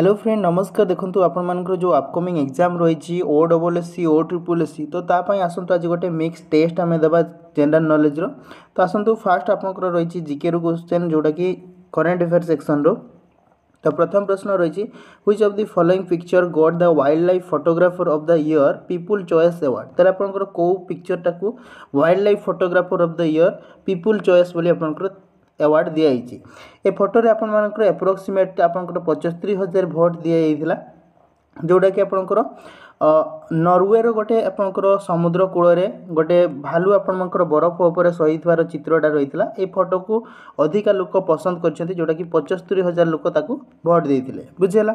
hello friend নমস্কার দেখন্তু আপনার যে আপকমিং এক্সাম রয়েছে ও ডবল এস সি ও ট্রিপল এস সি তো তাপাই আসন্তু আজ গোটে মিক্স টেস্ট আমি দেবা জেনারেল নলেজর তো আসন্তু ফার্স্ট আপনার রয়েছে জিকে রু কোশ্চেন যেটা কি করেন্ট আফেয়ার সেকশন রু তো প্রথম প্রশ্ন রয়েছে which of the following picture got the wild life photographer of the year people choice award তাহলে আপনার কেউ পিকচরটা wild life photographer of the year people choice বলে আপনার ଆୱାର୍ଡ଼ ଦିଆଯାଇଛି ଏ ଫଟୋରେ ଆପଣମାନଙ୍କର ଆପ୍ରୋକ୍ସିମେଟ୍ ଆପଣଙ୍କର ପଞ୍ଚସ୍ତରୀ ହଜାର ଭୋଟ୍ ଦିଆଯାଇଥିଲା ଯେଉଁଟାକି ଆପଣଙ୍କର ନରୱେର ଗୋଟେ ଆପଣଙ୍କର ସମୁଦ୍ର କୂଳରେ ଗୋଟେ ଭାଲୁ ଆପଣଙ୍କର ବରଫ ଉପରେ ଶହୀଦ୍ବାର ଚିତ୍ରଟା ରହିଥିଲା ଏଇ ଫଟୋକୁ ଅଧିକା ଲୋକ ପସନ୍ଦ କରିଛନ୍ତି ଯେଉଁଟାକି ପଞ୍ଚସ୍ତରୀ ହଜାର ଲୋକ ତାକୁ ଭୋଟ୍ ଦେଇଥିଲେ ବୁଝିହେଲା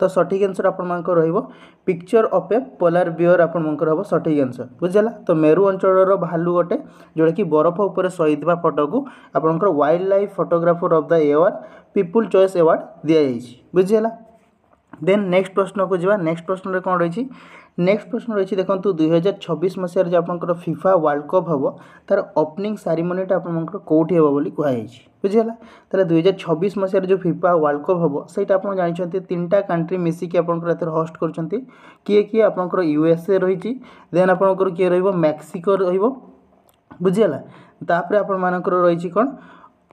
ତ ସଠିକ୍ ଆନ୍ସର୍ ଆପଣମାନଙ୍କର ରହିବ picture of a polar bear ଆପଣମାନଙ୍କର ହେବ ସଠିକ୍ ଆନ୍ସର୍ ବୁଝିଲା ତ ମେରୁ ଅଞ୍ଚଳର ଭାଲୁ ଅଟେ ଯେଉଁଟାକି ବରଫ ଉପରେ ଶୋଇଥିବା ଫଟୋକୁ ଆପଣଙ୍କର wild life photographer of the award people choice award ଦିଆଯାଇଛି ବୁଝିହେଲା ଦେନ୍ ନେକ୍ସଟ ପ୍ରଶ୍ନକୁ ଯିବା ନେକ୍ସଟ ପ୍ରଶ୍ନରେ କ'ଣ ରହିଛି নেক্সট প্রশ্ন রয়েছে দেখন্তু দুই হাজার ছবিশ মশায় যে আপনার ফিফা ওয়ার্ল্ড কপ হব তার ওপনিং সারিমোনিটা আপনার কোটি হব বলে কুহযাই বুঝিগলা তাহলে দুই হাজার ছবিশ মশায় যে ফিফা ওয়ার্ল্ড কপ হব সেইটা আপনার জাঁচান তিনটা কান্ট্রি মিশিকি আপনার এতে হস্ট করছেন কিয়ে কিয়ে আপনার ইউএসএ রয়েছে দেন আপনার কিয়ে রহব মেক্সিকো রহব বুঝিগলা তাপরে আপনার রয়েছে কোণ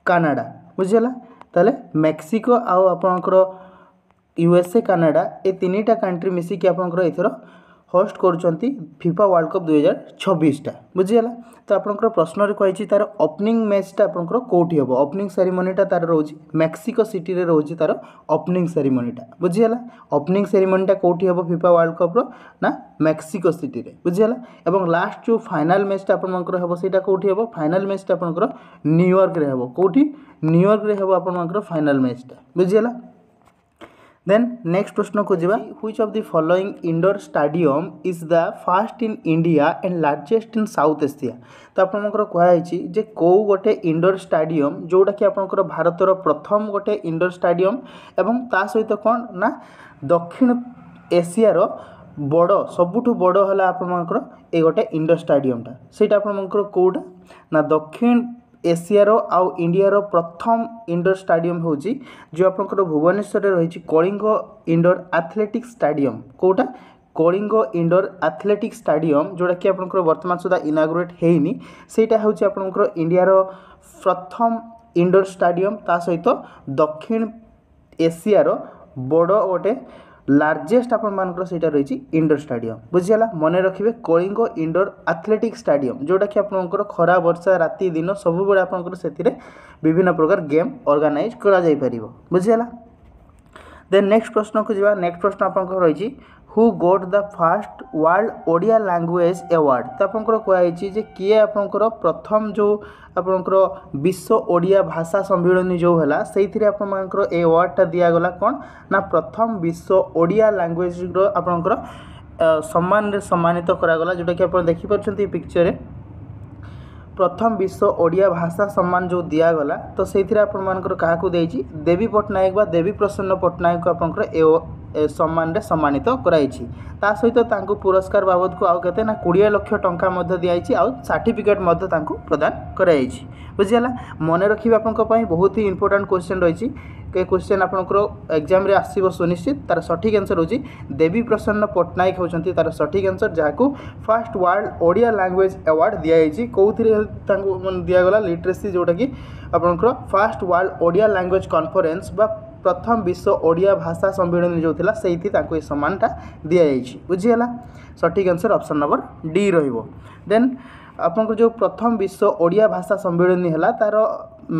কানাডা বুঝিগলা তাহলে মেক্সিকো আপনার ইউএসএ কানাডা এই তিনটা কান্ট্রি মিশিকি আপনার এথর ହୋଷ୍ଟ କରୁଛନ୍ତି ଫିଫା ୱାର୍ଲଡ଼ କପ୍ ଦୁଇହଜାର ଛବିଶଟା ବୁଝିଗଲା ତ ଆପଣଙ୍କର ପ୍ରଶ୍ନରେ କହିଛି ତା'ର ଓପନିଂ ମ୍ୟାଚ୍ଟା ଆପଣଙ୍କର କେଉଁଠି ହେବ ଓପନିଂ ସେରିମୋନିଟା ତା'ର ରହୁଛି ମେକ୍ସିକୋ ସିଟିରେ ରହୁଛି ତା'ର ଓପନିଂ ସେରିମୋନିଟା ବୁଝିଗଲା ଓପନିଂ ସେରିମୋନିଟା କେଉଁଠି ହେବ ଫିଫା ୱାର୍ଲଡ଼ କପ୍ର ନା ମେକ୍ସିକୋ ସିଟିରେ ବୁଝିଗଲା ଏବଂ ଲାଷ୍ଟ ଯେଉଁ ଫାଇନାଲ୍ ମ୍ୟାଚ୍ଟା ଆପଣଙ୍କର ହେବ ସେଇଟା କେଉଁଠି ହେବ ଫାଇନାଲ୍ ମ୍ୟାଚ୍ଟା ଆପଣଙ୍କର ନ୍ୟୁୟର୍କରେ ହେବ କେଉଁଠି ନ୍ୟୁୟର୍କରେ ହେବ ଆପଣଙ୍କର ଫାଇନାଲ୍ ମ୍ୟାଚ୍ଟା ବୁଝିଗଲା ଦେନ୍ ନେକ୍ସଟ ପ୍ରଶ୍ନକୁ ଯିବା which of the following indoor stadium is the first in India and largest in South Asia ତ ଆପଣଙ୍କର କୁହାଯାଇଛି ଯେ କେଉଁ ଗୋଟେ ଇଣ୍ଡୋର ଷ୍ଟାଡିୟମ୍ ଯେଉଁଟାକି ଆପଣଙ୍କର ଭାରତର ପ୍ରଥମ ଗୋଟେ ଇଣ୍ଡୋର ଷ୍ଟାଡିୟମ୍ ଏବଂ ତା ସହିତ କ'ଣ ନା ଦକ୍ଷିଣ ଏସିଆର ବଡ଼ ସବୁଠୁ ବଡ଼ ହେଲା ଆପଣମାନଙ୍କର ଏଇ ଗୋଟେ ଇଣ୍ଡୋର ଷ୍ଟାଡିୟମ୍ଟା ସେଇଟା ଆପଣମାନଙ୍କର କେଉଁଟା ନା ଦକ୍ଷିଣ ଏସିଆର ଆଉ ଇଣ୍ଡିଆର ପ୍ରଥମ ଇଣ୍ଡୋର ଷ୍ଟାଡ଼ିୟମ୍ ହେଉଛି ଯେଉଁ ଆପଣଙ୍କର ଭୁବନେଶ୍ୱରରେ ରହିଛି କଳିଙ୍ଗ ଇଣ୍ଡୋର ଆଥଲେଟିକ୍ସ ଷ୍ଟାଡ଼ିୟମ୍ କେଉଁଟା କଳିଙ୍ଗ ଇଣ୍ଡୋର ଆଥଲେଟିକ୍ସ ଷ୍ଟାଡ଼ିୟମ୍ ଯେଉଁଟାକି ଆପଣଙ୍କର ବର୍ତ୍ତମାନ ସୁଦ୍ଧା ଇନାଗୁରେଟ୍ ହେଇନି ସେଇଟା ହେଉଛି ଆପଣଙ୍କର ଇଣ୍ଡିଆର ପ୍ରଥମ ଇଣ୍ଡୋର ଷ୍ଟାଡ଼ିୟମ୍ ତା ସହିତ ଦକ୍ଷିଣ ଏସିଆର ବଡ଼ ଗୋଟେ ଲାର୍ଜେଷ୍ଟ ଆପଣମାନଙ୍କର ସେଇଟା ରହିଛି ଇଣ୍ଡୋର ଷ୍ଟାଡିୟମ୍ ବୁଝିଗଲା ମନେ ରଖିବେ କଳିଙ୍ଗ ଇଣ୍ଡୋର ଆଥଲେଟିକ୍ ଷ୍ଟାଡିୟମ୍ ଯେଉଁଟାକି ଆପଣଙ୍କର ଖରା ବର୍ଷା ରାତି ଦିନ ସବୁବେଳେ ଆପଣଙ୍କର ସେଥିରେ ବିଭିନ୍ନ ପ୍ରକାର ଗେମ୍ ଅର୍ଗାନାଇଜ୍ କରାଯାଇପାରିବ ବୁଝିଗଲା ଦେନ୍ ନେକ୍ସଟ ପ୍ରଶ୍ନକୁ ଯିବା ନେକ୍ସଟ ପ୍ରଶ୍ନ ଆପଣଙ୍କର ରହିଛି who got the first world Odia language award ତ ଆପଣଙ୍କର କୁହାଯାଇଛି ଯେ କିଏ ଆପଣଙ୍କର ପ୍ରଥମ ଯେଉଁ ଆପଣଙ୍କର ବିଶ୍ୱ ଓଡ଼ିଆ ଭାଷା ସମ୍ମିଳନୀ ଯେଉଁ ହେଲା ସେଇଥିରେ ଆପଣମାନଙ୍କର ଏ ଆୱାର୍ଡ଼ଟା ଦିଆଗଲା କ'ଣ ନା ପ୍ରଥମ ବିଶ୍ୱ ଓଡ଼ିଆ ଲାଙ୍ଗୁଏଜ୍ର ଆପଣଙ୍କର ସମ୍ମାନରେ ସମ୍ମାନିତ କରାଗଲା ଯେଉଁଟାକି ଆପଣ ଦେଖିପାରୁଛନ୍ତି ଏ ପିକ୍ଚରରେ প্রথম বিশ্ব ଓଡ଼ିଆ ଭାଷା ସମ୍ମାନ ଯେଉଁ ଦିଆଗଲା ତ ସେଇଥିରେ ଆପଣମାନଙ୍କର କାହାକୁ ଦେଇଛି ଦେବୀ ପଟ୍ଟନାୟକ ବା ଦେବୀ ପ୍ରସନ୍ନ ପଟ୍ଟନାୟକଙ୍କୁ ଆପଣଙ୍କର ଏ ସମ୍ମାନରେ ସମ୍ମାନିତ କରାଯାଇଛି ତା ସହିତ ତାଙ୍କୁ ପୁରସ୍କାର ବାବଦକୁ ଆଉ କେତେ ନା କୋଡ଼ିଏ ଲକ୍ଷ ଟଙ୍କା ମଧ୍ୟ ଦିଆଯାଇଛି ଆଉ ସାର୍ଟିଫିକେଟ୍ ମଧ୍ୟ ତାଙ୍କୁ ପ୍ରଦାନ କରାଯାଇଛି ବୁଝିହେଲା ମନେ ରଖିବା ଆପଣଙ୍କ ପାଇଁ ବହୁତ ହି ଇମ୍ପୋର୍ଟାଣ୍ଟ କ୍ୱେଶ୍ଚନ୍ ରହିଛି ଏ କ୍ୱେଶ୍ଚନ୍ ଆପଣଙ୍କର ଏକ୍ଜାମ୍ରେ ଆସିବ ସୁନିଶ୍ଚିତ ତା'ର ସଠିକ୍ ଆନ୍ସର୍ ହେଉଛି ଦେବୀ ପ୍ରସନ୍ନ ପଟ୍ଟନାୟକ ହେଉଛନ୍ତି ତା'ର ସଠିକ୍ ଆନ୍ସର୍ ଯାହାକୁ first world Odia language award ଦିଆଯାଇଛି କେଉଁଥିରେ ତାଙ୍କୁ ଦିଆଗଲା ଲିଟ୍ରେସି ଯେଉଁଟାକି ଆପଣଙ୍କର first world Odia language conference ବା ପ୍ରଥମ ବିଶ୍ୱ ଓଡ଼ିଆ ଭାଷା ସମ୍ମିଳନୀ ଯେଉଁ ଥିଲା ସେଇଠି ତାଙ୍କୁ ଏ ସମ୍ମାନଟା ଦିଆଯାଇଛି ବୁଝିଗଲା ସଠିକ୍ ଆନ୍ସର୍ ଅପସନ୍ ନମ୍ବର ଡି ରହିବ ଦେନ୍ ଆପଣଙ୍କର ଯେଉଁ ପ୍ରଥମ ବିଶ୍ୱ ଓଡ଼ିଆ ଭାଷା ସମ୍ମିଳନୀ ହେଲା ତା'ର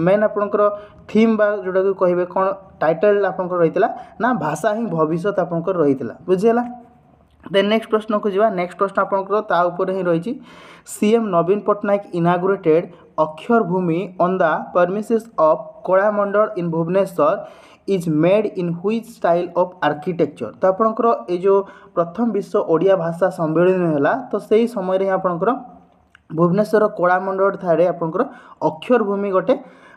ମେନ୍ ଆପଣଙ୍କର ଥିମ୍ ବା ଯେଉଁଟାକୁ କହିବେ କ'ଣ ଟାଇଟେଲ୍ ଆପଣଙ୍କର ରହିଥିଲା ନା ଭାଷା ହିଁ ଭବିଷ୍ୟତ ଆପଣଙ୍କର ରହିଥିଲା ବୁଝିହେଲା ଦେନ୍ ନେକ୍ସଟ ପ୍ରଶ୍ନକୁ ଯିବା ନେକ୍ସଟ ପ୍ରଶ୍ନ ଆପଣଙ୍କର ତା ଉପରେ ହିଁ ରହିଛି ସିଏମ୍ ନବୀନ Patnaik inaugurated Akshara Bhoomi on the premises of Kalamandal in Bhubaneswar is made in which style of architecture ତ ଆପଣଙ୍କର ଏଇ ଯେଉଁ ପ୍ରଥମ ବିଶ୍ୱ ଓଡ଼ିଆ ଭାଷା ସମ୍ମିଳନୀ ହେଲା ତ ସେଇ ସମୟରେ ହିଁ ଆପଣଙ୍କର ଭୁବନେଶ୍ୱର କଳାମଣ୍ଡଳ ଠାରେ ଆପଣଙ୍କର ଅକ୍ଷର ଭୂମି ଗୋଟେ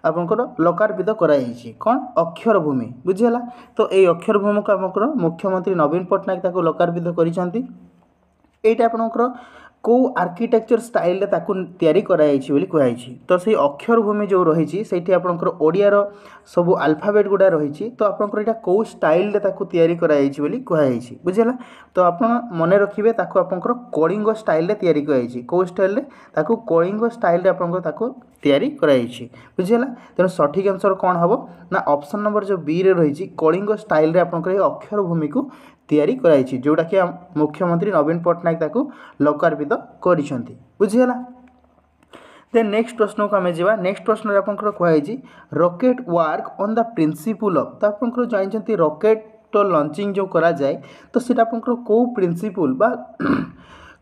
ଆପଣଙ୍କର ଲୋକାର୍ପିତ କରାଯାଇଛି କ'ଣ ଅକ୍ଷର ଭୂମି ବୁଝିହେଲା ତ ଏଇ ଅକ୍ଷର ଭୂମିକୁ ଆପଣଙ୍କର ମୁଖ୍ୟମନ୍ତ୍ରୀ ନବୀନ ପଟ୍ଟନାୟକ ତାକୁ ଲୋକାର୍ପିତ କରିଛନ୍ତି ଏଇଟା ଆପଣଙ୍କର କେଉଁ ଆର୍କିଟେକ୍ଚର୍ ଷ୍ଟାଇଲ୍ରେ ତାକୁ ତିଆରି କରାଯାଇଛି ବୋଲି କୁହାଯାଇଛି ତ ସେଇ ଅକ୍ଷରଭୂମି ଯେଉଁ ରହିଛି ସେଇଠି ଆପଣଙ୍କର ଓଡ଼ିଆର ସବୁ ଆଲଫାବେଟ୍ ଗୁଡ଼ା ରହିଛି ତ ଆପଣଙ୍କର ଏଇଟା କେଉଁ ଷ୍ଟାଇଲ୍ରେ ତାକୁ ତିଆରି କରାଯାଇଛି ବୋଲି କୁହାଯାଇଛି ବୁଝିହେଲା ତ ଆପଣ ମନେ ରଖିବେ ତାକୁ ଆପଣଙ୍କର କଳିଙ୍ଗ ଷ୍ଟାଇଲ୍ରେ ତିଆରି କରାଯାଇଛି କେଉଁ ଷ୍ଟାଇଲ୍ରେ ତାକୁ କଳିଙ୍ଗ ଷ୍ଟାଇଲ୍ରେ ଆପଣଙ୍କର ତାକୁ ତିଆରି କରାଯାଇଛି ବୁଝିହେଲା ତେଣୁ ସଠିକ୍ ଆନ୍ସର୍ କ'ଣ ହେବ ନା ଅପସନ୍ ନମ୍ବର ଯେଉଁ ବିରେ ରହିଛି କଳିଙ୍ଗ ଷ୍ଟାଇଲ୍ରେ ଆପଣଙ୍କର ଏ ଅକ୍ଷରଭୂମିକୁ ତିଆରି କରାଯାଇଛି ଯେଉଁଟାକି ମୁଖ୍ୟମନ୍ତ୍ରୀ ନବୀନ ପଟ୍ଟନାୟକ ତାକୁ ଲୋକାର୍ପିତ କରିଛନ୍ତି ବୁଝିଗଲା ଦେନ୍ ନେକ୍ସଟ ପ୍ରଶ୍ନକୁ ଆମେ ଯିବା ନେକ୍ସଟ ପ୍ରଶ୍ନରେ ଆପଣଙ୍କର କୁହାଯାଇଛି rocket work on the principle of ତ ଆପଣଙ୍କର ଜାଣିଛନ୍ତି ରକେଟ୍ର ଲଞ୍ଚିଂ ଯେଉଁ କରାଯାଏ ତ ସେଇଟା ଆପଣଙ୍କର କେଉଁ ପ୍ରିନ୍ସିପୁଲ୍ ବା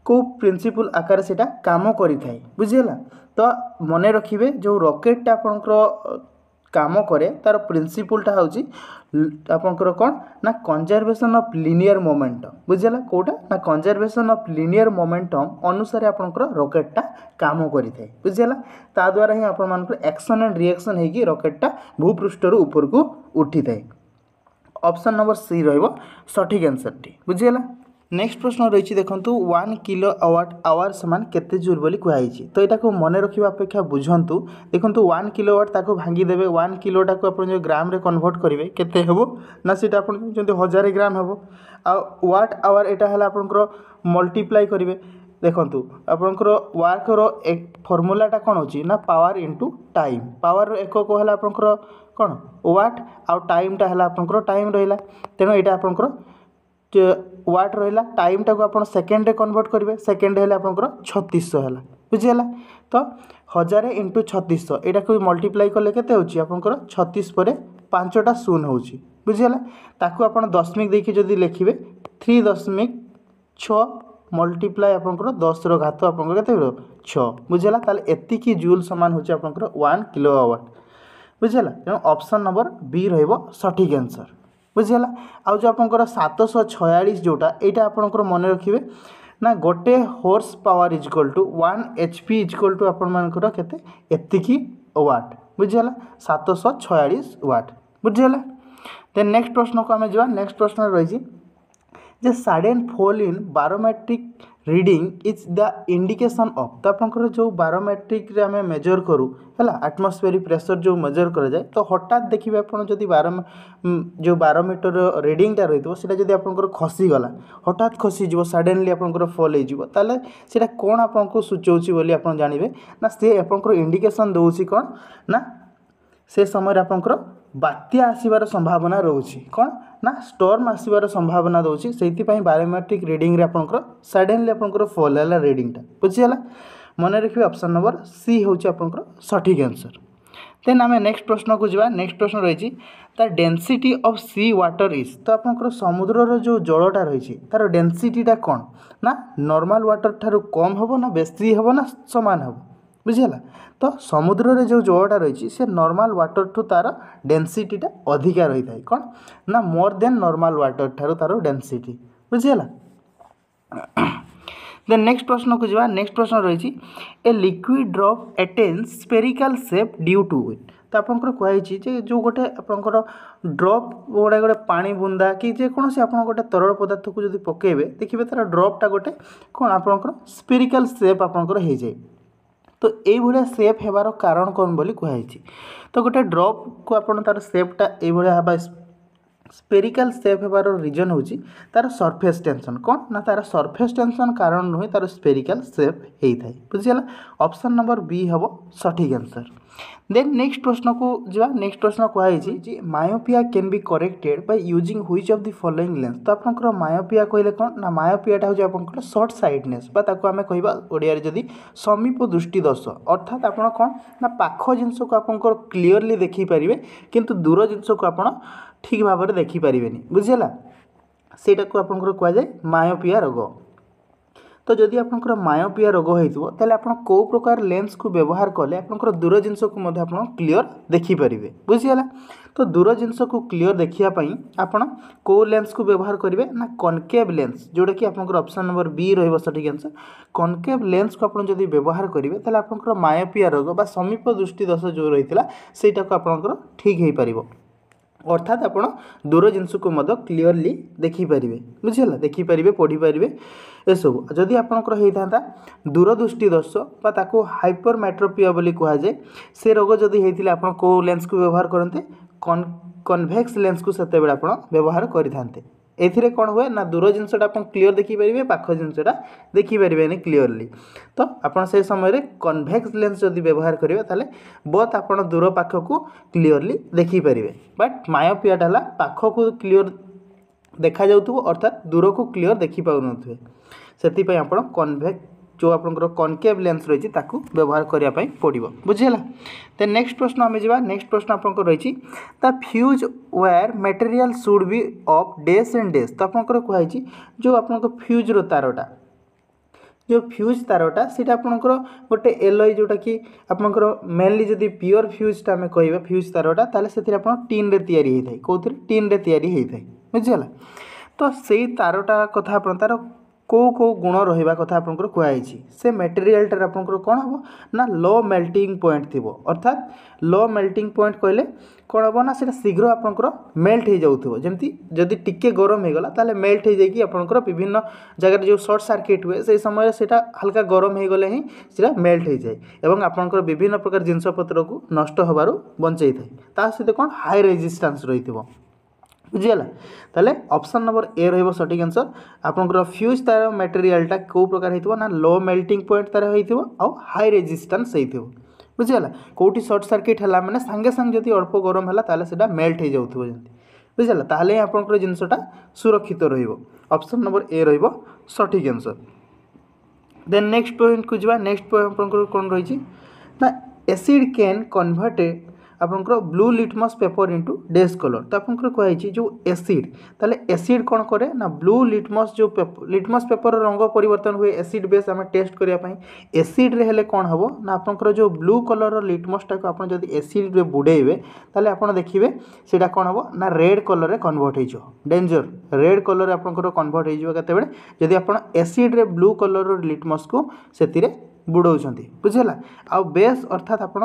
କେଉଁ ପ୍ରିନ୍ସିପୁଲ୍ ଆକାରରେ ସେଇଟା କାମ କରିଥାଏ ବୁଝିହେଲା ତ ମନେ ରଖିବେ ଯେଉଁ ରକେଟ୍ଟା ଆପଣଙ୍କର କାମ କରେ ତା'ର ପ୍ରିନ୍ସିପୁଲ୍ଟା ହେଉଛି ଆପଣଙ୍କର କ'ଣ ନା କଞ୍ଜରଭେସନ୍ ଅଫ୍ ଲିନିୟର୍ ମୋମେଣ୍ଟମ୍ ବୁଝିହେଲା କେଉଁଟା ନା କଞ୍ଜରଭେସନ୍ ଅଫ୍ ଲିନିୟର୍ ମୋମେଣ୍ଟମ୍ ଅନୁସାରେ ଆପଣଙ୍କର ରକେଟ୍ଟା କାମ କରିଥାଏ ବୁଝିହେଲା ତା ଦ୍ୱାରା ହିଁ ଆପଣମାନଙ୍କର ଆକ୍ସନ୍ ଆଣ୍ଡ ରିଆକ୍ସନ୍ ହେଇକି ରକେଟ୍ଟା ଭୂପୃଷ୍ଠରୁ ଉପରକୁ ଉଠିଥାଏ ଅପସନ୍ ନମ୍ବର ସି ରହିବ ସଠିକ୍ ଆନ୍ସର୍ଟି ବୁଝିହେଲା নেক্সট প্রশ্ন রয়েছে দেখন্তু ওয়ান কিলো আওয়াট আওয়ার সমান কেতে জুল বলে কুহাইছি তো এটাকে মনে রাখা অপেক্ষা বুঝন্তু দেখন্তু ওয়ান কিলো আওয়াট তাকে ভাঙ্গি দেবে ওয়ান কিলোটাকে আপনার যে গ্রামে কনভর্ট করবে কেতে হব না সেটা আপনার জানি হাজার গ্রাম হব আওয়াট আওয়ার এটা হল আপনার মল্টিপ্লাই করবে দেখন্তু আপনার ওয়ার্কর ফর্মুলাটা কোণ হচ্ছে না পাওয়ার ইন্টু টাইম পাওয়ার একক হল আপনার কোণ ওয়াট আউ টাইমটা হল আপনার টাইম রহলা তেমন এটা আপনার ওয়াট রহিলা টাইমটাকে আপনার সেকেন্ডে কনভর্ট করবে সেকেন্ড হলে আপনার ছত্রিশশো হল বুঝিগলা তো হাজার ইন্টু ছত্রিশশো এটাকে মল্টিপ্লাই কলে কেতে হচ্ছে আপনার ছত্রিশ পরে পাঁচটা শূন্য হচ্ছে বুঝিগলা তাকে আপনার দশমিক দেখি যদি লিখবে থ্রি দশমিক ছ ମଲ୍ଟିପ୍ଲାଏ ଆପଣଙ୍କର ଦଶର ଘାତ ଆପଣଙ୍କର କେତେ ରହିବ ଛଅ ବୁଝିହେଲା ତାହେଲେ ଏତିକି ଜୁଲ୍ ସମାନ ହେଉଛି ଆପଣଙ୍କର ୱାନ୍ କିଲୋ ଆୱାଟ୍ ବୁଝିହେଲା ତେଣୁ ଅପସନ୍ ନମ୍ବର ବି ରହିବ ସଠିକ୍ ଆନ୍ସର୍ ବୁଝିଗଲା ଆଉ ଯେଉଁ ଆପଣଙ୍କର ସାତଶହ ଛୟାଳିଶ ଯେଉଁଟା ଏଇଟା ଆପଣଙ୍କର ମନେ ରଖିବେ ନା ଗୋଟେ horse power is equal to one H P is equal to ଆପଣମାନଙ୍କର କେତେ ଏତିକି ୱାଟ୍ ବୁଝିଗଲା ସାତଶହ ଛୟାଳିଶ ୱାଟ୍ ବୁଝିଗଲା ଦେନ୍ ନେକ୍ସଟ ପ୍ରଶ୍ନକୁ ଆମେ ଯିବା ନେକ୍ସଟ ପ୍ରଶ୍ନ ରହିଛି ଯେ sudden fall in barometric reading is the indication of ତ ଆପଣଙ୍କର ଯେଉଁ ବାରୋମେଟ୍ରିକ୍ରେ ଆମେ ମେଜର୍ କରୁ ହେଲା ଆଟମସ୍ଫିୟରିକ୍ ପ୍ରେସର୍ ଯେଉଁ ମେଜର୍ କରାଯାଏ ତ ହଠାତ୍ ଦେଖିବେ ଆପଣ ଯଦି ବାରୋ ଯେଉଁ ବାରୋମିଟର ରିଡ଼ିଙ୍ଗଟା ରହିଥିବ ସେଇଟା ଯଦି ଆପଣଙ୍କର ଖସିଗଲା ହଠାତ୍ ଖସିଯିବ ସଡ଼େନଲି ଆପଣଙ୍କର ଫଲ୍ ହେଇଯିବ ତାହେଲେ ସେଇଟା କ'ଣ ଆପଣଙ୍କୁ ସୂଚାଉଛି ବୋଲି ଆପଣ ଜାଣିବେ ନା ସେ ଆପଣଙ୍କର ଇଣ୍ଡିକେସନ୍ ଦେଉଛି କ'ଣ ନା ସେ ସମୟରେ ଆପଣଙ୍କର ବାତ୍ୟା ଆସିବାର ସମ୍ଭାବନା ରହୁଛି କ'ଣ ନା ଷ୍ଟର୍ମ ଆସିବାର ସମ୍ଭାବନା ରହୁଛି ସେଇଥିପାଇଁ ବାୟୋମେଟ୍ରିକ୍ ରିଡ଼ିଂରେ ଆପଣଙ୍କର ସଡ଼େନ୍ଲି ଆପଣଙ୍କର ଫଲ୍ ହେଲା ରିଡ଼ିଂଟା ବୁଝିହେଲା ମନେ ରଖିବେ ଅପସନ୍ ନମ୍ବର ସି ହେଉଛି ଆପଣଙ୍କର ସଠିକ୍ ଆନ୍ସର୍ ଦେନ୍ ଆମେ ନେକ୍ସଟ ପ୍ରଶ୍ନକୁ ଯିବା ନେକ୍ସଟ ପ୍ରଶ୍ନ ରହିଛି ତା density of sea water is ତ ଆପଣଙ୍କର ସମୁଦ୍ରର ଯେଉଁ ଜଳଟା ରହିଛି ତା'ର ଡେନ୍ସିଟିଟା କ'ଣ ନା ନର୍ମାଲ୍ ୱାଟର୍ ଠାରୁ କମ୍ ହେବ ନା ବେଶୀ ହେବ ନା ସମାନ ହେବ ବୁଝିହେଲା ତ ସମୁଦ୍ରରେ ଯେଉଁ ଜଳଟା ରହିଛି ସେ ନର୍ମାଲ୍ ୱାଟର୍ଠୁ ତା'ର ଡେନ୍ସିଟିଟା ଅଧିକା ରହିଥାଏ କ'ଣ ନା ମୋର୍ ଦେନ୍ ନର୍ମାଲ୍ ୱାଟର୍ ଠାରୁ ତା'ର ଡେନ୍ସିଟି ବୁଝିହେଲା ଦେନ୍ ନେକ୍ସଟ ପ୍ରଶ୍ନକୁ ଯିବା ନେକ୍ସଟ ପ୍ରଶ୍ନ ରହିଛି a liquid drop attain spherical shape due to what ତ ଆପଣଙ୍କର କୁହାଯାଇଛି ଯେ ଯେଉଁ ଗୋଟେ ଆପଣଙ୍କର ଡ୍ରପ୍ ଗୋଟେ ଗୋଟେ ପାଣି ବୁନ୍ଦା କି ଯେକୌଣସି ଆପଣ ଗୋଟେ ତରଳ ପଦାର୍ଥକୁ ଯଦି ପକାଇବେ ଦେଖିବେ ତା'ର ଡ୍ରପ୍ଟା ଗୋଟେ କ'ଣ ଆପଣଙ୍କର ସ୍ପେରିକାଲ ସେପ୍ ଆପଣଙ୍କର ହେଇଯାଏ তো এইভাবে ସେପ୍ ହେବାର କାରଣ କ'ଣ ବୋଲି କୁହାଯାଇଛି ତ ଗୋଟେ ଡ୍ରପ୍କୁ ଆପଣ ତା'ର ସେପ୍ଟା ଏଇଭଳିଆ ହେବା ସ୍ପେରିକାଲ ସେପ୍ ହେବାର ରିଜନ୍ ହେଉଛି ତା'ର ସର୍ଫେସ୍ ଟେନସନ୍ କ'ଣ ନା ତା'ର ସର୍ଫେସ୍ ଟେନସନ୍ କାରଣ ନୁହେଁ ତା'ର ସ୍ପେରିକାଲ ସେପ୍ ହେଇଥାଏ ବୁଝିହେଲା ଅପସନ୍ ନମ୍ବର ବି ହେବ ସଠିକ୍ ଆନ୍ସର୍ ଦେନ୍ ନେକ୍ସଟ ପ୍ରଶ୍ନକୁ ଯିବା ନେକ୍ସଟ ପ୍ରଶ୍ନ କୁହାଯାଇଛି ଯେ myopia can be corrected by using which of the following lens ତ ଆପଣଙ୍କର ମାୟୋପିଆ କହିଲେ କ'ଣ ନା ମାୟୋପିଆଟା ହେଉଛି ଆପଣଙ୍କର ସର୍ଟ ସାଇଡ଼ନେସ୍ ବା ତାକୁ ଆମେ କହିବା ଓଡ଼ିଆରେ ଯଦି ସମୀପ ଦୃଷ୍ଟି ଦୋଷ ଅର୍ଥାତ୍ ଆପଣ କ'ଣ ନା ପାଖ ଜିନିଷକୁ ଆପଣଙ୍କର କ୍ଲିଅରଲି ଦେଖିପାରିବେ କିନ୍ତୁ ଦୂର ଜିନିଷକୁ ଆପଣ ଠିକ୍ ଭାବରେ ଦେଖିପାରିବେନି ବୁଝିହେଲା ସେଇଟାକୁ ଆପଣଙ୍କର କୁହାଯାଏ ମାୟୋପିଆ ରୋଗ ତ ଯଦି ଆପଣଙ୍କର ମାଓପିଆ ରୋଗ ହେଇଥିବ ତାହେଲେ ଆପଣ କେଉଁ ପ୍ରକାର ଲେନ୍ସକୁ ବ୍ୟବହାର କଲେ ଆପଣଙ୍କର ଦୂର ଜିନିଷକୁ ମଧ୍ୟ ଆପଣ କ୍ଲିଅର୍ ଦେଖିପାରିବେ ବୁଝିଗଲା ତ ଦୂର ଜିନିଷକୁ କ୍ଲିଅର୍ ଦେଖିବା ପାଇଁ ଆପଣ କେଉଁ ଲେନ୍ସକୁ ବ୍ୟବହାର କରିବେ ନା କନକେଭ୍ ଲେନ୍ସ ଯେଉଁଟାକି ଆପଣଙ୍କର ଅପସନ୍ ନମ୍ବର ବି ରହିବ ସଠିକ୍ ଆନ୍ସର୍ କନକେଭ୍ ଲେନ୍ସକୁ ଆପଣ ଯଦି ବ୍ୟବହାର କରିବେ ତାହେଲେ ଆପଣଙ୍କର ମାଓପିଆ ରୋଗ ବା ସମୀପ ଦୃଷ୍ଟିଦୋଷ ଯେଉଁ ରହିଥିଲା ସେଇଟାକୁ ଆପଣଙ୍କର ଠିକ୍ ହେଇପାରିବ অর্থাৎ ଆପଣ ଦୂର ଜିନିଷକୁ ମଧ୍ୟ କ୍ଲିଅରଲି ଦେଖିପାରିବେ ବୁଝିହେଲା ଦେଖିପାରିବେ ପଢ଼ିପାରିବେ ଏସବୁ ଯଦି ଆପଣଙ୍କର ହେଇଥାନ୍ତା ଦୂରଦୃଷ୍ଟି ଦୋଷ ବା ତାକୁ ହାଇପର ମାଟ୍ରୋପିଆ ବୋଲି କୁହାଯାଏ ସେ ରୋଗ ଯଦି ହେଇଥିଲେ ଆପଣ କେଉଁ ଲେନ୍ସକୁ ବ୍ୟବହାର କରନ୍ତେ କନ୍ କନଭେକ୍ସ ଲେନ୍ସକୁ ସେତେବେଳେ ଆପଣ ବ୍ୟବହାର କରିଥାନ୍ତେ ଏଥିରେ କ'ଣ ହୁଏ ନା ଦୂର ଜିନିଷଟା ଆପଣ କ୍ଲିଅର୍ ଦେଖିପାରିବେ ପାଖ ଜିନିଷଟା ଦେଖିପାରିବେନି କ୍ଲିଅର୍ଲି ତ ଆପଣ ସେ ସମୟରେ କନଭେକ୍ସ ଲେନ୍ସ ଯଦି ବ୍ୟବହାର କରିବେ ତାହେଲେ ବହୁତ ଆପଣ ଦୂର ପାଖକୁ କ୍ଲିଅର୍ଲି ଦେଖିପାରିବେ ବଟ୍ ମାୟୋପିଆଟା ହେଲା ପାଖକୁ କ୍ଲିଅର୍ ଦେଖାଯାଉଥିବ ଅର୍ଥାତ୍ ଦୂରକୁ କ୍ଲିଅର୍ ଦେଖିପାରୁନଥିବେ ସେଥିପାଇଁ ଆପଣ କନଭେକ୍ସ ଯେଉଁ ଆପଣଙ୍କର କନକେଭ୍ ଲେନ୍ସ ରହିଛି ତାକୁ ବ୍ୟବହାର କରିବା ପାଇଁ ପଡ଼ିବ ବୁଝିହେଲା ଦେନ୍ ନେକ୍ସଟ ପ୍ରଶ୍ନ ଆମେ ଯିବା ନେକ୍ସଟ ପ୍ରଶ୍ନ ଆପଣଙ୍କର ରହିଛି the fuse wire material should be of dash and dash ତ ଆପଣଙ୍କର କୁହାଯାଇଛି ଯେଉଁ ଆପଣଙ୍କ ଫ୍ୟୁଜ୍ର ତାରଟା ଯେଉଁ ଫ୍ୟୁଜ୍ ତାରଟା ସେଇଟା ଆପଣଙ୍କର ଗୋଟେ ଏଲ୍ଓଇ ଯେଉଁଟାକି ଆପଣଙ୍କର ମେନଲି ଯଦି ପିଓର ଫ୍ୟୁଜ୍ଟା ଆମେ କହିବା ଫ୍ୟୁଜ୍ ତାରଟା ତାହେଲେ ସେଥିରେ ଆପଣ ଟିନ୍ରେ ତିଆରି ହୋଇଥାଏ କେଉଁଥିରେ ଟିନ୍ରେ ତିଆରି ହୋଇଥାଏ ବୁଝିହେଲା ତ ସେଇ ତାରଟା କଥା ଆପଣ ତା'ର କେଉଁ କେଉଁ ଗୁଣ ରହିବା କଥା ଆପଣଙ୍କର କୁହାଯାଇଛି ସେ ମେଟେରିଆଲ୍ଟାରେ ଆପଣଙ୍କର କ'ଣ ହେବ ନା ଲୋ ମେଲ୍ଟିଂ ପଏଣ୍ଟ ଥିବ ଅର୍ଥାତ୍ ଲୋ ମେଲ୍ଟିଂ ପଏଣ୍ଟ କହିଲେ କ'ଣ ହେବ ନା ସେଇଟା ଶୀଘ୍ର ଆପଣଙ୍କର ମେଲ୍ଟ ହୋଇଯାଉଥିବ ଯେମିତି ଯଦି ଟିକିଏ ଗରମ ହୋଇଗଲା ତାହେଲେ ମେଲ୍ଟ ହୋଇଯାଇକି ଆପଣଙ୍କର ବିଭିନ୍ନ ଜାଗାରେ ଯେଉଁ ସର୍ଟ ସାର୍କିଟ୍ ହୁଏ ସେହି ସମୟରେ ସେଇଟା ହାଲକା ଗରମ ହୋଇଗଲେ ହିଁ ସେଇଟା ମେଲ୍ଟ ହୋଇଯାଏ ଏବଂ ଆପଣଙ୍କର ବିଭିନ୍ନ ପ୍ରକାର ଜିନିଷପତ୍ରକୁ ନଷ୍ଟ ହେବାରୁ ବଞ୍ଚାଇଥାଏ ତା ସହିତ କ'ଣ ହାଇ ରେଜିଷ୍ଟାନ୍ସ ରହିଥିବ বুঝিগলা তাহলে অপশন নম্বর এ রহব সঠিক আনসর আপনার ফ্যুজ তার ম্যাটেরিয়ালটা কেউ প্রকার হয়ে না লো মেল্টিং পয়েন্ট তার হয়ে আই রেজিষ্টান্স হয়ে বুঝিগলা কোটি সর্ট সার্কিট হল মানে সাংে সাংে যদি অল্প গরম হল তাহলে সেটা মেল্ট হয়ে যাও যেমন বুঝিগলা তাহলে ହିଁ ଆପଣଙ୍କର ଜିନିଷଟା ସୁରକ୍ଷିତ ରହିବ ଅପସନ୍ ନମ୍ବର ଏ ରହିବ ସଠିକ୍ ଆନ୍ସର୍ ଦେନ୍ ନେକ୍ସଟ ପଏଣ୍ଟକୁ ଯିବା ନେକ୍ସଟ ଆପଣଙ୍କର କ'ଣ ରହିଛି ନା ଏସିଡ଼୍ କ୍ୟାନ୍ କନଭର୍ଟେଡ଼ ଆପଣଙ୍କର blue litmus paper into dash colour ତ ଆପଣଙ୍କର କୁହାଯାଇଛି ଯେଉଁ ଏସିଡ଼୍ ତାହେଲେ ଏସିଡ଼୍ କ'ଣ କରେ ନା ବ୍ଲୁ ଲିଟମସ୍ ଯେଉଁ ଲିଟମସ୍ ପେପର୍ ରଙ୍ଗ ପରିବର୍ତ୍ତନ ହୁଏ ଏସିଡ଼୍ ବେସ୍ ଆମେ ଟେଷ୍ଟ କରିବା ପାଇଁ ଏସିଡ଼୍ରେ ହେଲେ କ'ଣ ହେବ ନା ଆପଣଙ୍କର ଯେଉଁ ବ୍ଲୁ କଲର୍ର ଲିଟମସ୍ଟାକୁ ଆପଣ ଯଦି ଏସିଡ଼୍ରେ ବୁଡ଼େଇବେ ତାହେଲେ ଆପଣ ଦେଖିବେ ସେଇଟା କ'ଣ ହେବ ନା ରେଡ଼୍ କଲର୍ରେ କନଭର୍ଟ ହେଇଯିବ ଡେଞ୍ଜର ରେଡ଼୍ କଲର୍ରେ ଆପଣଙ୍କର କନଭର୍ଟ ହେଇଯିବ କେତେବେଳେ ଯଦି ଆପଣ ଏସିଡ଼୍ରେ ବ୍ଲୁ କଲର୍ର ଲିଟମସ୍କୁ ସେଥିରେ ବୁଡ଼ାଉଛନ୍ତି ବୁଝିହେଲା ଆଉ ବେସ୍ ଅର୍ଥାତ୍ ଆପଣ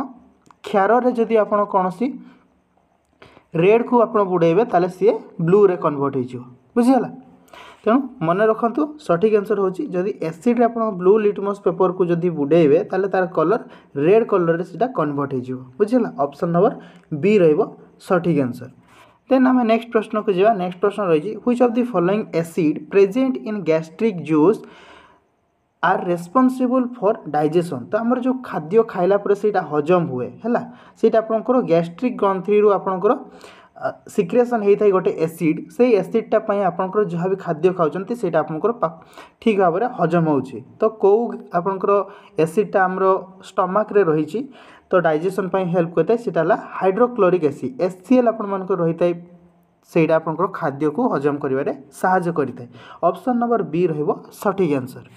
କ୍ଷାରରେ ଯଦି ଆପଣ କୌଣସି ରେଡ଼୍କୁ ଆପଣ ବୁଡ଼େଇବେ ତାହେଲେ ସିଏ ବ୍ଲୁରେ କନଭର୍ଟ ହୋଇଯିବ ବୁଝିଗଲା ତେଣୁ ମନେ ରଖନ୍ତୁ ସଠିକ୍ ଆନ୍ସର୍ ହେଉଛି ଯଦି ଏସିଡ଼୍ରେ ଆପଣ ବ୍ଲୁ ଲିଟମସ୍ ପେପର୍କୁ ଯଦି ବୁଡ଼େଇବେ ତାହେଲେ ତା'ର କଲର୍ ରେଡ଼୍ କଲର୍ରେ ସେଇଟା କନଭର୍ଟ ହୋଇଯିବ ବୁଝିଗଲା ଅପସନ୍ ନମ୍ବର୍ ବି ରହିବ ସଠିକ୍ ଆନ୍ସର୍ ଦେନ୍ ଆମେ ନେକ୍ସଟ ପ୍ରଶ୍ନକୁ ଯିବା ନେକ୍ସଟ ପ୍ରଶ୍ନ ରହିଛି which of the following acid present in gastric juice are responsible for digestion ତ ଆମର ଯେଉଁ ଖାଦ୍ୟ ଖାଇଲା ପରେ ସେଇଟା ହଜମ ହୁଏ ହେଲା ସେଇଟା ଆପଣଙ୍କର ଗ୍ୟାଷ୍ଟ୍ରିକ୍ ଗ୍ରନ୍ଥିରୁ ଆପଣଙ୍କର ସିକ୍ରେସନ୍ ହେଇଥାଏ ଗୋଟେ ଏସିଡ଼୍ ସେଇ ଏସିଡ଼୍ଟା ପାଇଁ ଆପଣଙ୍କର ଯାହା ବି ଖାଦ୍ୟ ଖାଉଛନ୍ତି ସେଇଟା ଆପଣଙ୍କର ଠିକ୍ ଭାବରେ ହଜମ ହେଉଛି ତ କେଉଁ ଆପଣଙ୍କର ଏସିଡ଼୍ଟା ଆମର ଷ୍ଟମାକ୍ରେ ରହିଛି ତ ଡାଇଜେସନ୍ ପାଇଁ ହେଲ୍ପ କରିଥାଏ ସେଇଟା ହେଲା hydrochloric acid S C L ଆପଣମାନଙ୍କର ରହିଥାଏ ସେଇଟା ଆପଣଙ୍କର ଖାଦ୍ୟକୁ ହଜମ କରିବାରେ ସାହାଯ୍ୟ କରିଥାଏ ଅପସନ୍ ନମ୍ବର ବି ରହିବ ସଠିକ୍ ଆନ୍ସର୍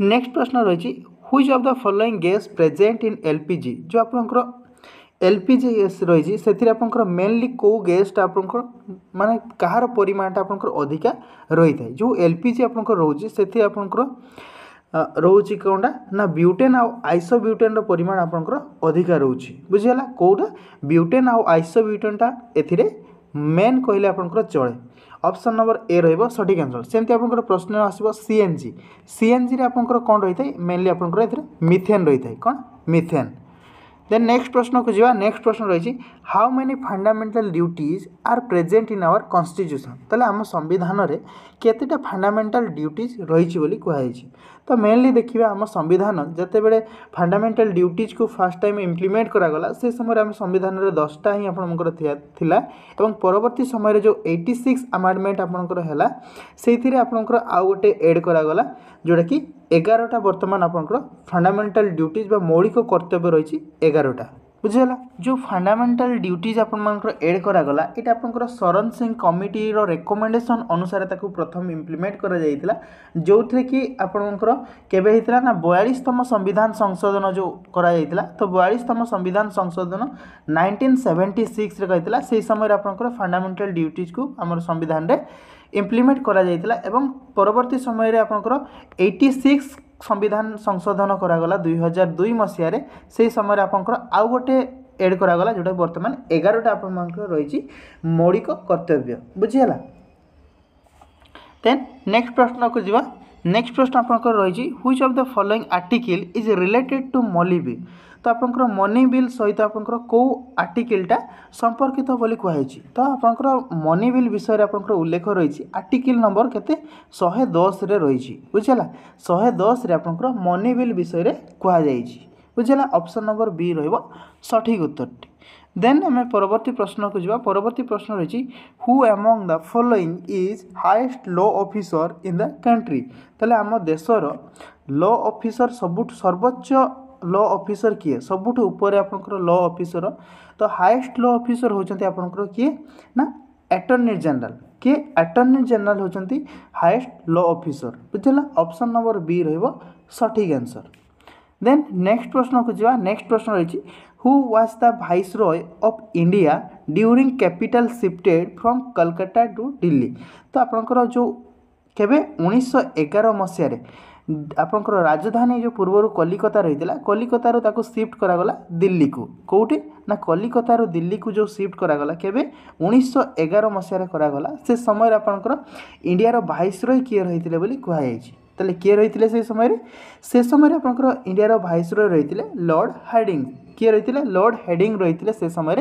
ନେକ୍ସଟ ପ୍ରଶ୍ନ ରହିଛି which of the following gas present in L P G ଯେଉଁ ଆପଣଙ୍କର ଏଲ୍ ପି ଜି ଗ୍ୟାସ୍ ରହିଛି ସେଥିରେ ଆପଣଙ୍କର ମେନ୍ଲି କେଉଁ ଗ୍ୟାସ୍ଟା ଆପଣଙ୍କର ମାନେ କାହାର ପରିମାଣଟା ଆପଣଙ୍କର ଅଧିକା ରହିଥାଏ ଯେଉଁ ଏଲ୍ ପି ଜି ଆପଣଙ୍କର ରହୁଛି ସେଥିରେ ଆପଣଙ୍କର ରହୁଛି କ'ଣଟା ନା ବ୍ୟୁଟେନ୍ ଆଉ ଆଇସୋ ବ୍ୟୁଟେନ୍ର ପରିମାଣ ଆପଣଙ୍କର ଅଧିକା ରହୁଛି ବୁଝିଗଲା କେଉଁଟା ବ୍ୟୁଟେନ୍ ଆଉ ଆଇସୋ ବ୍ୟୁଟେନ୍ଟା ଏଥିରେ ମେନ୍ କହିଲେ ଆପଣଙ୍କର ଚଳେ ଅପସନ୍ ନମ୍ବର ଏ ରହିବ ସଠିକ୍ ଆନ୍ସର୍ ସେମିତି ଆପଣଙ୍କର ପ୍ରଶ୍ନ ଆସିବ ସିଏନ୍ଜି ସିଏନ୍ଜିରେ ଆପଣଙ୍କର କ'ଣ ରହିଥାଏ ମେନ୍ଲି ଆପଣଙ୍କର ଏଥିରେ ମିଥେନ୍ ରହିଥାଏ କ'ଣ ମିଥେନ୍ ଦେନ୍ ନେକ୍ସଟ ପ୍ରଶ୍ନକୁ ଯିବା ନେକ୍ସଟ ପ୍ରଶ୍ନ ରହିଛି how many fundamental duties are present in our constitution ତାହେଲେ ଆମ ସମ୍ବିଧାନରେ କେତେଟା ଫାଣ୍ଡାମେଣ୍ଟାଲ ଡ୍ୟୁଟିଜ୍ ରହିଛି ବୋଲି କୁହାଯାଇଛି ତ ମେନଲି ଦେଖିବା ଆମ ସମ୍ବିଧାନ ଯେତେବେଳେ ଫାଣ୍ଡାମେଣ୍ଟାଲ ଡ୍ୟୁଟିଜ୍କୁ ଫାର୍ଷ୍ଟ ଟାଇମ୍ ଇମ୍ପ୍ଲିମେଣ୍ଟ କରାଗଲା ସେ ସମୟରେ ଆମ ସମ୍ବିଧାନରେ ଦଶଟା ହିଁ ଆପଣଙ୍କର ଥିଲା ଏବଂ ପରବର୍ତ୍ତୀ ସମୟରେ ଯେଉଁ ଏଇଟି ସିକ୍ସ ଆମାଣ୍ଡମେଣ୍ଟ ଆପଣଙ୍କର ହେଲା ସେଇଥିରେ ଆପଣଙ୍କର ଆଉ ଗୋଟେ ଏଡ଼୍ କରାଗଲା ଯେଉଁଟାକି ଏଗାରଟା ବର୍ତ୍ତମାନ ଆପଣଙ୍କର ଫାଣ୍ଡାମେଣ୍ଟାଲ ଡ୍ୟୁଟିଜ୍ ବା ମୌଳିକ କର୍ତ୍ତବ୍ୟ ରହିଛି ଏଗାରଟା ବୁଝିଗଲା ଯେଉଁ ଫଣ୍ଡାମେଣ୍ଟାଲ ଡ୍ୟୁଟିଜ୍ ଆପଣମାନଙ୍କର ଏଡ଼୍ କରାଗଲା ଏଇଟା ଆପଣଙ୍କର ଶରଣ ସିଂ କମିଟିର ରେକମେଣ୍ଡେସନ୍ ଅନୁସାରେ ତାକୁ ପ୍ରଥମ ଇମ୍ପ୍ଲିମେଣ୍ଟ କରାଯାଇଥିଲା ଯେଉଁଥିରେ କି ଆପଣଙ୍କର କେବେ ହେଇଥିଲା ନା ବୟାଳିଶତମ ସମ୍ବିଧାନ ସଂଶୋଧନ ଯେଉଁ କରାଯାଇଥିଲା ତ ବୟାଳିଶତମ ସମ୍ବିଧାନ ସଂଶୋଧନ ନାଇଣ୍ଟିନ୍ ସେଭେଣ୍ଟି ସିକ୍ସରେ କହିଥିଲା ସେହି ସମୟରେ ଆପଣଙ୍କର ଫଣ୍ଡାମେଣ୍ଟାଲ ଡ୍ୟୁଟିଜ୍କୁ ଆମର ସମ୍ବିଧାନରେ ଇମ୍ପ୍ଲିମେଣ୍ଟ କରାଯାଇଥିଲା ଏବଂ ପରବର୍ତ୍ତୀ ସମୟରେ ଆପଣଙ୍କର ଏଇଟି ସିକ୍ସ ସମ୍ବିଧାନ ସଂଶୋଧନ କରାଗଲା ଦୁଇହଜାର ଦୁଇ ମସିହାରେ ସେହି ସମୟରେ ଆପଣଙ୍କର ଆଉ ଗୋଟିଏ ଏଡ଼୍ କରାଗଲା ଯେଉଁଟା ବର୍ତ୍ତମାନ ଏଗାରଟା ଆପଣମାନଙ୍କର ରହିଛି ମୌଳିକ କର୍ତ୍ତବ୍ୟ ବୁଝିହେଲା ଦେନ୍ ନେକ୍ସଟ ପ୍ରଶ୍ନକୁ ଯିବା ନେକ୍ସଟ ପ୍ରଶ୍ନ ଆପଣଙ୍କର ରହିଛି which of the following article is related to ମଲିବି আপনার মনি বিল সহ আপনার কেউ আর্টিকলটা সম্পর্কিত বলে কুহাই তো আপনার মনি বিল বিষয়ে আপনার উল্লেখ রয়েছে আর্টিকল নম্বর কেতে শহে দশরে রয়েছে বুঝলা শহে দশরে আপনার মনি বিল বিষয়ে কুহাই বুঝলা অপশন নম্বর বি রহব সঠিক উত্তরটি দেন আমি পরবর্তী প্রশ্নকে যা পরবর্তী প্রশ্ন রয়েছে who among the following is highest law officer in the country তাহলে আমার দেশর ল অফিসর সবু সর্বোচ্চ ଲ ଅଫିସର କିଏ ସବୁଠୁ ଉପରେ ଆପଣଙ୍କର ଲ ଅଫିସର ତ ହାଏଷ୍ଟ ଲ ଅଫିସର ହେଉଛନ୍ତି ଆପଣଙ୍କର କିଏ ନା ଆଟର୍ଣ୍ଣି ଜେନେରାଲ୍ କିଏ ଆଟର୍ଣ୍ଣି ଜେନେରାଲ୍ ହେଉଛନ୍ତି ହାଏଷ୍ଟ ଲ ଅଫିସର ବୁଝିଲା ଅପସନ୍ ନମ୍ବର ବି ରହିବ ସଠିକ୍ ଆନ୍ସର୍ ଦେନ୍ ନେକ୍ସଟ ପ୍ରଶ୍ନକୁ ଯିବା ନେକ୍ସଟ ପ୍ରଶ୍ନ ରହିଛି who was the viceroy of India during capital shifted from Kolkata to Delhi ତ ଆପଣଙ୍କର ଯେଉଁ କେବେ ଉଣେଇଶହ ଏଗାର ମସିହାରେ ଆପଣଙ୍କର ରାଜଧାନୀ ଯେଉଁ ପୂର୍ବରୁ କଲିକତା ରହିଥିଲା କଲିକତାରୁ ତାକୁ ସିଫ୍ଟ କରାଗଲା ଦିଲ୍ଲୀକୁ କେଉଁଠି ନା କଲିକତାରୁ ଦିଲ୍ଲୀକୁ ଯେଉଁ ସିଫ୍ଟ କରାଗଲା କେବେ ଉଣେଇଶହ ଏଗାର ମସିହାରେ କରାଗଲା ସେ ସମୟରେ ଆପଣଙ୍କର ଇଣ୍ଡିଆର ଭାଇସ୍ରୟ କିଏ ରହିଥିଲେ ବୋଲି କୁହାଯାଇଛି তাহলে কিয়ে রয়েছে সেই সময় সে সময় আপনার ইন্ডিয়ার ভাইসরয় রয়েছে লর্ড হার্ডিং কিয়ে রয়েছে লর্ড হেডিং রয়েছে সে সময়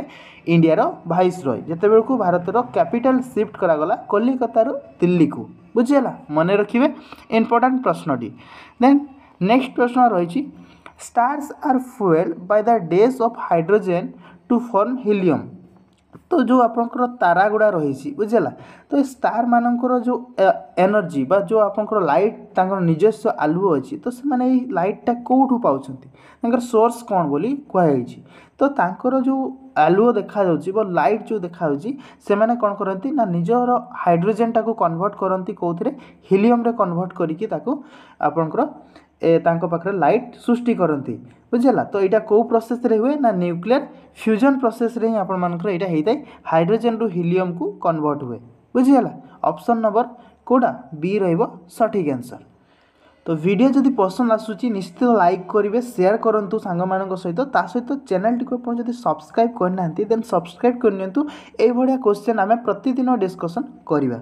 ইন্ডিয়ার ভাইসরয় যেতবে ভারতের ক্যাপিটাল সিফট করাগলা কলিকতার দিল্লীকে বুঝিগলা মনে রাখবে ইম্পর্টাট প্রশ্নটি দেন নেক্সট প্রশ্ন রয়েছে stars are fueled by the days of hydrogen to form helium ତ ଯେଉଁ ଆପଣଙ୍କର ତାରା ଗୁଡ଼ା ରହିଛି ବୁଝିହେଲା ତ ଏ ଷ୍ଟାର୍ ମାନଙ୍କର ଯେଉଁ ଏନର୍ଜି ବା ଯେଉଁ ଆପଣଙ୍କର ଲାଇଟ୍ ତାଙ୍କର ନିଜସ୍ୱ ଆଲୁଅ ଅଛି ତ ସେମାନେ ଏଇ ଲାଇଟ୍ଟା କେଉଁଠୁ ପାଉଛନ୍ତି ତାଙ୍କର ସୋର୍ସ କ'ଣ ବୋଲି କୁହାଯାଇଛି ତ ତାଙ୍କର ଯେଉଁ ଆଲୁଅ ଦେଖାଯାଉଛି ବା ଲାଇଟ୍ ଯେଉଁ ଦେଖାଯାଉଛି ସେମାନେ କ'ଣ କରନ୍ତି ନା ନିଜର ହାଇଡ୍ରୋଜେନ୍ଟାକୁ କନଭର୍ଟ କରନ୍ତି କେଉଁଥିରେ ହିଲିୟମ୍ରେ କନଭର୍ଟ କରିକି ତାକୁ ଆପଣଙ୍କର ତାଙ୍କ ପାଖରେ ଲାଇଟ୍ ସୃଷ୍ଟି କରନ୍ତି ବୁଝିହେଲା ତ ଏଇଟା କେଉଁ ପ୍ରସେସରେ ହୁଏ ନା ନ୍ୟୁକ୍ଲିଅର୍ ଫ୍ୟୁଜନ୍ ପ୍ରସେସରେ ହିଁ ଆପଣମାନଙ୍କର ଏଇଟା ହେଇଥାଏ ହାଇଡ୍ରୋଜେନ୍ରୁ ହିଲିୟମ୍କୁ କନ୍ଭର୍ଟ ହୁଏ ବୁଝିହେଲା ଅପସନ୍ ନମ୍ବର କେଉଁଟା ବି ରହିବ ସଠିକ୍ ଆନ୍ସର୍ ତ ଭିଡ଼ିଓ ଯଦି ପସନ୍ଦ ଆସୁଛି ନିଶ୍ଚିତ ଲାଇକ୍ କରିବେ ସେୟାର କରନ୍ତୁ ସାଙ୍ଗମାନଙ୍କ ସହିତ ତା ସହିତ ଚ୍ୟାନେଲଟିକୁ ଆପଣ ଯଦି ସବସ୍କ୍ରାଇବ୍ କରିନାହାନ୍ତି ଦେନ୍ ସବସ୍କ୍ରାଇବ୍ କରିନିଅନ୍ତୁ ଏଇଭଳିଆ କୋଶ୍ଚିନ୍ ଆମେ ପ୍ରତିଦିନ ଡିସ୍କସନ୍ କରିବା